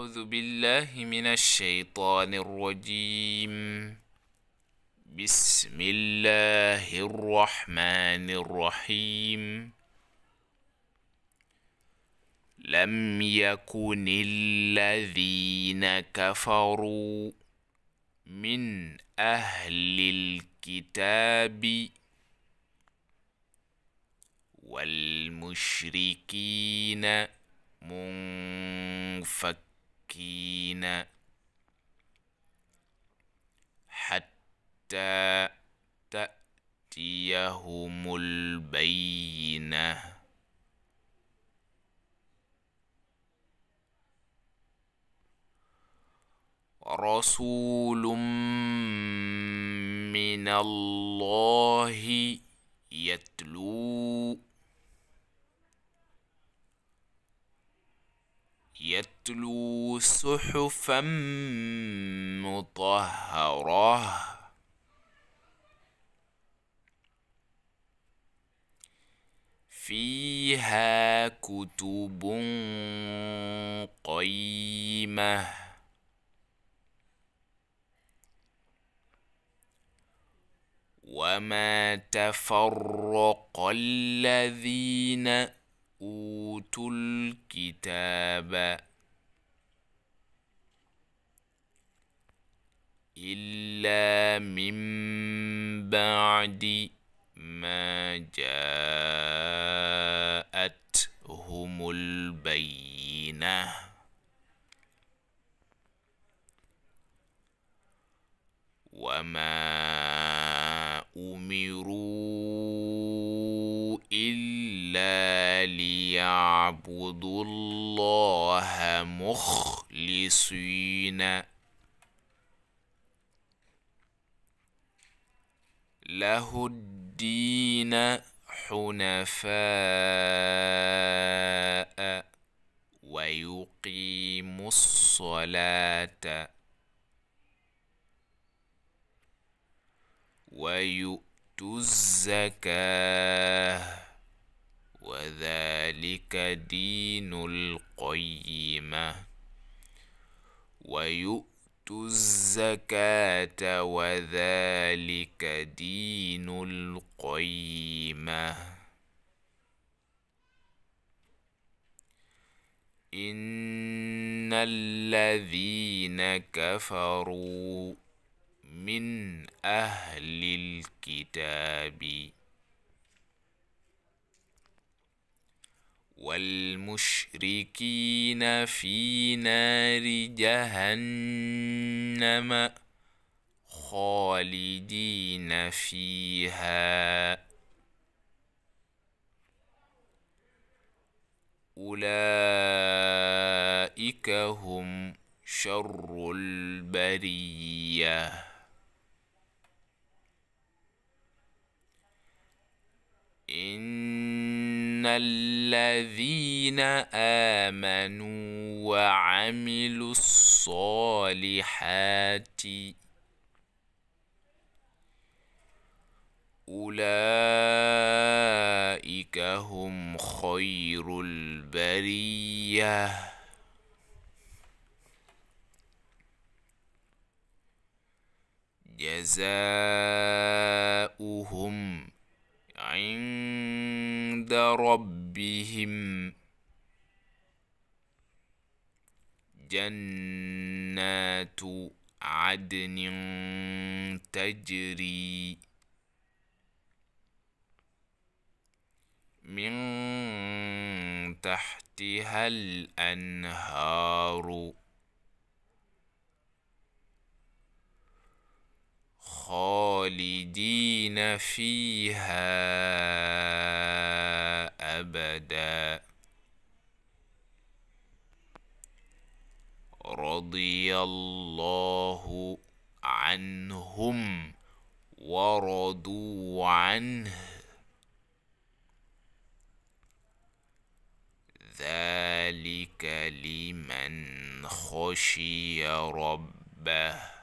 أعوذ بالله من الشيطان الرجيم بسم الله الرحمن الرحيم لم يكن الذين كفروا من أهل الكتاب والمشركين من المشركين حتى تأتيهم البينة رسول من الله يت يتلو صحفا مطهره فيها كتب قيمه وما تفرق الذين اوتوا الكتاب إلا من بعد ما جاءتهم البينة وما أمروا إلا ليعبدوا الله مخلصين له الدين حنفاء ويقيم الصلاة ويؤت الزكاة وذلك دين القيمة ويؤت الزكاة وذلك دين القيمة إن الذين كفروا من أهل الكتاب والمشركين المشركين في نار جهنم خالدين فيها اولئك هم شر البريه ان الذين امنوا وعملوا الصالحات اولئك هم خير البريه جزاؤهم عند ربهم جنات عدن تجري من تحتها الأنهار خالدين فيها شهداء رضي الله عنهم ورضوا عنه ذلك لمن خشي ربه